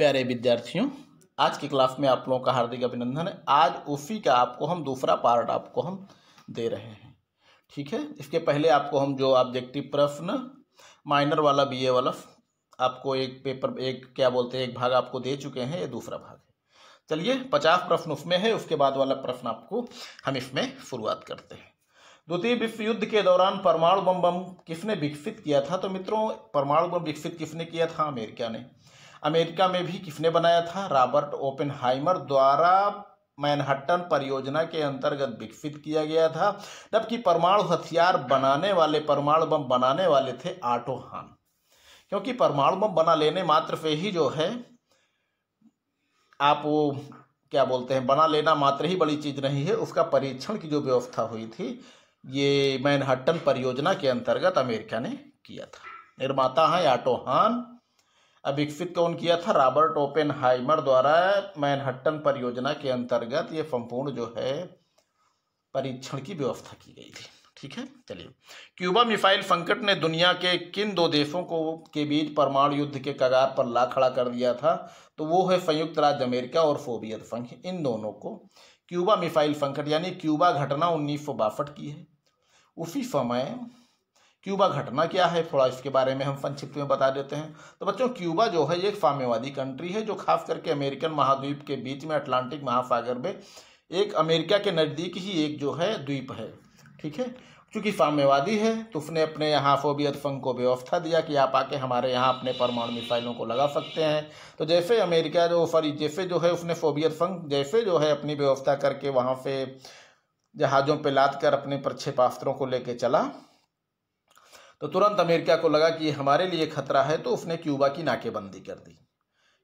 प्यारे विद्यार्थियों आज की क्लास में आप लोगों का हार्दिक अभिनंदन है आज उसी का आपको हम दूसरा पार्ट आपको हम दे रहे हैं ठीक है इसके पहले आपको हम जो ऑब्जेक्टिव प्रश्न माइनर वाला बीए वाला आपको एक पेपर एक क्या बोलते हैं एक भाग आपको दे चुके हैं ये दूसरा भाग है चलिए पचास प्रश्न उसमें है उसके बाद वाला प्रश्न आपको हम इसमें शुरुआत करते हैं द्वितीय विश्व युद्ध के दौरान परमाणु बम बम किसने विकसित किया था तो मित्रों परमाणु बम विकसित किसने किया था अमेरिका ने अमेरिका में भी किसने बनाया था रॉबर्ट ओपेनहाइमर द्वारा मैनहट्टन परियोजना के अंतर्गत विकसित किया गया था जबकि परमाणु हथियार बनाने वाले परमाणु बम बनाने वाले थे आटोहान क्योंकि परमाणु बम बना लेने मात्र से ही जो है आप वो क्या बोलते हैं बना लेना मात्र ही बड़ी चीज़ नहीं है उसका परीक्षण की जो व्यवस्था हुई थी ये मैनहट्टन परियोजना के अंतर्गत अमेरिका ने किया था निर्माता हैं आटोहान विकसित कौन किया था रॉबर्ट ओपेन हाइमर द्वारा मैनहट्टन परियोजना के अंतर्गत ये संपूर्ण जो है परीक्षण की व्यवस्था की गई थी ठीक है चलिए क्यूबा मिसाइल संकट ने दुनिया के किन दो देशों को के बीच परमाणु युद्ध के कगार पर ला खड़ा कर दिया था तो वो है संयुक्त राज्य अमेरिका और सोवियत संघ इन दोनों को क्यूबा मिसाइल संकट यानी क्यूबा घटना उन्नीस की है उसी समय क्यूबा घटना क्या है थोड़ा इसके बारे में हम संक्षिप्त में बता देते हैं तो बच्चों क्यूबा जो है ये एक साम्यवादी कंट्री है जो खास करके अमेरिकन महाद्वीप के बीच में अटलांटिक महासागर में एक अमेरिका के नज़दीक ही एक जो है द्वीप है ठीक है चूँकि साम्यवादी है तो उसने अपने यहाँ सोवियत संघ को व्यवस्था दिया कि आप आके हमारे यहाँ अपने परमाणु मिसाइलों को लगा सकते हैं तो जैसे अमेरिका जो सॉरी जैसे जो है उसने सोवियत संघ जैसे जो है अपनी व्यवस्था करके वहाँ से जहाज़ों पर लाद कर अपने प्रक्षेपास्त्रों को लेकर चला तो तुरंत अमेरिका को लगा कि ये हमारे लिए खतरा है तो उसने क्यूबा की नाकेबंदी कर दी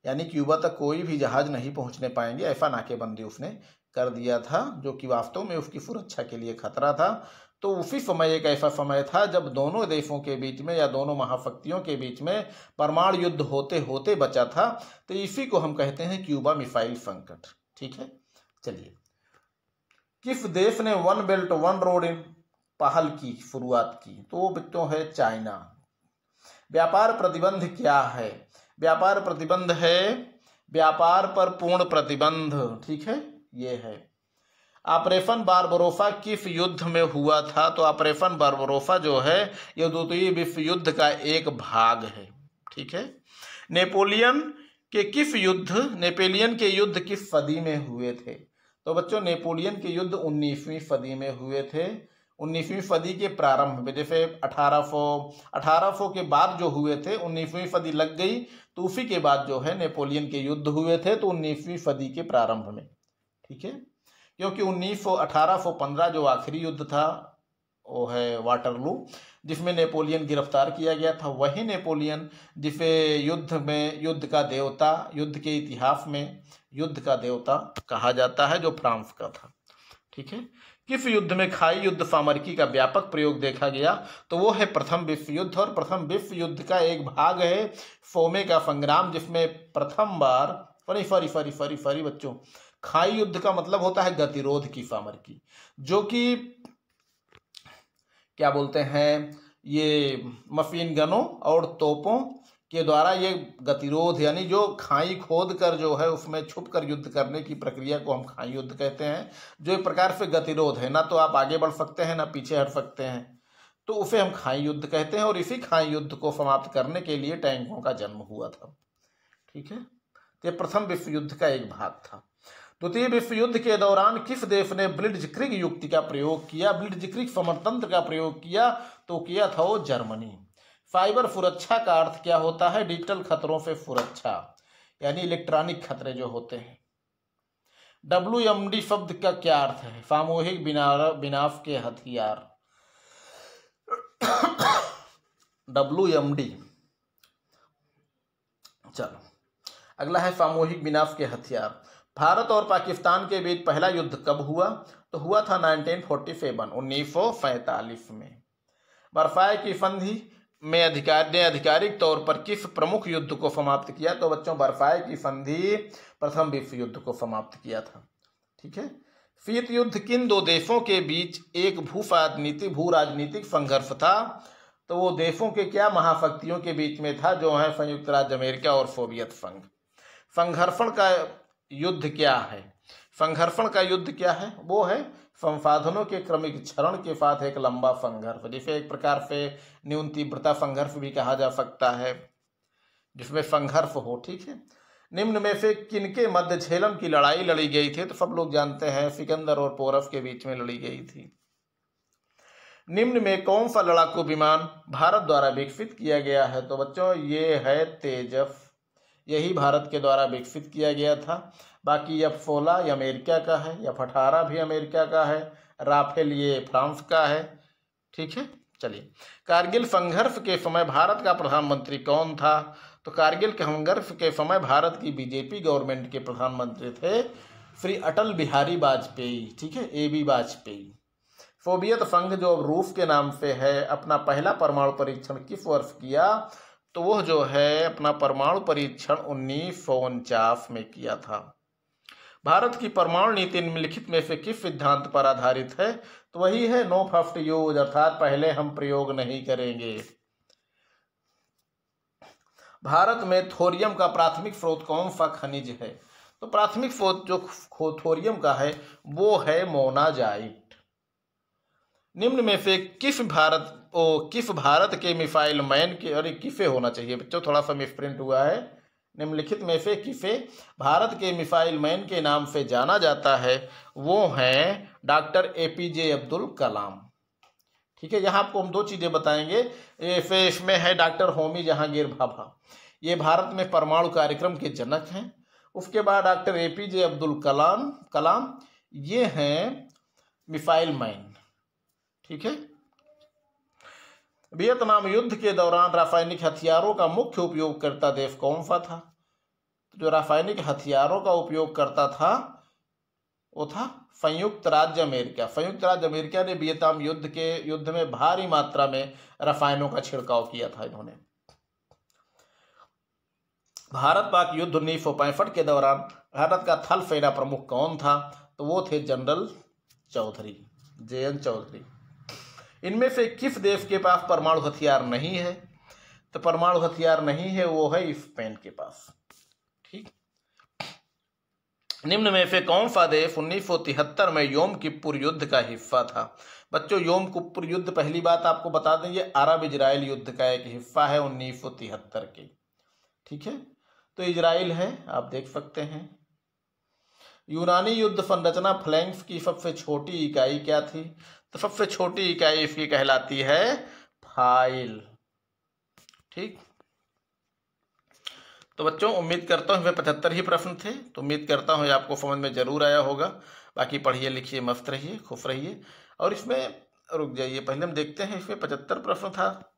यानी क्यूबा तक कोई भी जहाज़ नहीं पहुंचने पाएंगे ऐसा नाकेबंदी उसने कर दिया था जो कि वास्तव में उसकी सुरक्षा के लिए खतरा था तो उसी समय एक ऐसा समय था जब दोनों देशों के बीच में या दोनों महाशक्तियों के बीच में परमाणु युद्ध होते होते बचा था तो इसी को हम कहते हैं क्यूबा मिसाइल संकट ठीक है चलिए किस देश ने वन बेल्ट वन रोड इन पहल की शुरुआत की तो वो बच्चों है चाइना व्यापार प्रतिबंध क्या है व्यापार प्रतिबंध है व्यापार पर पूर्ण प्रतिबंध ठीक है ये है ऑपरेशन बारबरोफा किस युद्ध में हुआ था तो ऑपरेशन बारबरोफा जो है ये द्वितीय विश्व युद्ध का एक भाग है ठीक है नेपोलियन के किस युद्ध नेपोलियन के युद्ध किस सदी में हुए थे तो बच्चों नेपोलियन के युद्ध 19वीं सदी में हुए थे उन्नीसवीं सदी के प्रारंभ में जैसे अठारह सौ अठारह सौ के बाद जो हुए थे उन्नीसवीं सदी लग गई तो उसी के बाद जो है नेपोलियन के युद्ध हुए थे तो उन्नीसवीं सदी के प्रारंभ में ठीक है क्योंकि उन्नीस सौ अठारह सौ पंद्रह जो आखिरी युद्ध था वो है वाटरलू जिसमें नेपोलियन गिरफ्तार किया गया था वही नेपोलियन जिसे युद्ध में युद्ध का देवता युद्ध के इतिहास में युद्ध का देवता कहा जाता है जो फ्रांस का था ठीक है किस युद्ध में खाई युद्ध सामर्की का व्यापक प्रयोग देखा गया तो वो है प्रथम विश्व युद्ध और प्रथम विश्व युद्ध का एक भाग है सोमे का संग्राम जिसमें प्रथम बार फरी फरी फरी फरी फरी बच्चों खाई युद्ध का मतलब होता है गतिरोध की सामर्की जो कि क्या बोलते हैं ये मफीन गनों और तोपों के द्वारा ये गतिरोध यानी जो खाई खोद कर जो है उसमें छुप कर युद्ध करने की प्रक्रिया को हम खाई युद्ध कहते हैं जो एक प्रकार से गतिरोध है ना तो आप आगे बढ़ सकते हैं ना पीछे हट सकते हैं तो उसे हम खाई युद्ध कहते हैं और इसी खाई युद्ध को समाप्त करने के लिए टैंकों का जन्म हुआ था ठीक है तो ये प्रथम विश्व युद्ध का एक भाग था द्वितीय विश्व युद्ध के दौरान किस देश ने ब्लिड क्रिग युक्ति का प्रयोग किया ब्लिड क्रिग समरतंत्र का प्रयोग किया तो किया था वो जर्मनी साइबर सुरक्षा का अर्थ क्या होता है डिजिटल खतरों से सुरक्षा यानी इलेक्ट्रॉनिक खतरे जो होते हैं डब्ल्यू एम डी शब्द का क्या अर्थ है सामूहिक विनाश के हथियार डब्ल्यू एम डी चलो अगला है सामूहिक विनाश के हथियार भारत और पाकिस्तान के बीच पहला युद्ध कब हुआ तो हुआ था 1947 1945 में बर्फाए की संधि में अधिकार ने आधिकारिक तौर पर किस प्रमुख युद्ध को समाप्त किया तो बच्चों बर्फाए की संधि प्रथम विश्व युद्ध को समाप्त किया था ठीक है शीत युद्ध किन दो देशों के बीच एक भू राजनीति भू राजनीतिक संघर्ष था तो वो देशों के क्या महाशक्तियों के बीच में था जो है संयुक्त राज्य अमेरिका और सोवियत संघ संघर्षण का युद्ध क्या है संघर्षण का युद्ध क्या है वो है संसाधनों के क्रमिक क्षरण के साथ एक लंबा संघर्ष जिसे एक प्रकार से न्यून तीव्रता संघर्ष भी कहा जा सकता है जिसमें संघर्ष हो ठीक है निम्न में से किनके मध्य झेलम की लड़ाई लड़ी गई थी तो सब लोग जानते हैं सिकंदर और पोरफ के बीच में लड़ी गई थी निम्न में कौन सा लड़ाकू विमान भारत द्वारा विकसित किया गया है तो बच्चों ये है तेजस यही भारत के द्वारा विकसित किया गया था बाकी एफ सोलह ये अमेरिका का है एफ अठारह भी अमेरिका का है राफेल ये फ्रांस का है ठीक है चलिए कारगिल संघर्ष के समय भारत का प्रधानमंत्री कौन था तो कारगिल के संघर्ष के समय भारत की बीजेपी गवर्नमेंट के प्रधानमंत्री थे श्री अटल बिहारी वाजपेयी ठीक है ए बी वाजपेयी सोवियत संघ जो रूस के नाम से है अपना पहला परमाणु परीक्षण किस वर्ष किया तो वह जो है अपना परमाणु परीक्षण उन्नीस में किया था भारत की परमाणु नीति निम्नलिखित में से किस सिद्धांत पर आधारित है तो वही है नो फर्स्ट यूज अर्थात पहले हम प्रयोग नहीं करेंगे भारत में थोरियम का प्राथमिक स्रोत कौन सा खनिज है तो प्राथमिक स्रोत जो थोरियम का है वो है मोनाजाइट निम्न में से किस भारत ओ किस भारत के मिसाइल मैन के अरे किसे होना चाहिए बच्चों थोड़ा सा मिसप्रिंट हुआ है निम्नलिखित में से किसे भारत के मिसाइल मैन के नाम से जाना जाता है वो हैं doctor A P J Abdul Kalam ठीक है यहाँ आपको हम दो चीज़ें बताएंगे ऐसे इसमें है डॉक्टर होमी जहांगीर भाभा ये भारत में परमाणु कार्यक्रम के जनक हैं उसके बाद doctor A P J Abdul Kalam Kalam ये हैं मिसाइल मैन ठीक है वियतनाम युद्ध के दौरान रासायनिक हथियारों का मुख्य उपयोगकर्ता देश कौन सा था तो जो रासायनिक हथियारों का उपयोग करता था वो था संयुक्त राज्य अमेरिका संयुक्त राज्य अमेरिका ने वियतनाम युद्ध के युद्ध में भारी मात्रा में रसायनों का छिड़काव किया था इन्होंने भारत पाक युद्ध उन्नीस सौ पैंसठ के दौरान भारत का थल सेना प्रमुख कौन था तो वो थे जनरल चौधरी जे चौधरी इनमें से किस देश के पास परमाणु हथियार नहीं है तो परमाणु हथियार नहीं है वो है स्पेन के पास ठीक निम्न में से कौन सा देश उन्नीस में योम किपुर युद्ध का हिस्सा था बच्चों योम किपुर युद्ध पहली बात आपको बता दें ये अरब इजराइल युद्ध का एक हिस्सा है उन्नीस के ठीक है तो इजराइल है आप देख सकते हैं यूनानी युद्ध संरचना फ्लैंक्स की सबसे छोटी इकाई क्या थी तो सबसे छोटी इकाई इसकी कहलाती है फाइल ठीक तो बच्चों उम्मीद करता हूँ इसमें पचहत्तर ही प्रश्न थे तो उम्मीद करता हूँ आपको समझ में ज़रूर आया होगा बाकी पढ़िए लिखिए मस्त रहिए खुश रहिए और इसमें रुक जाइए पहले हम देखते हैं इसमें पचहत्तर प्रश्न था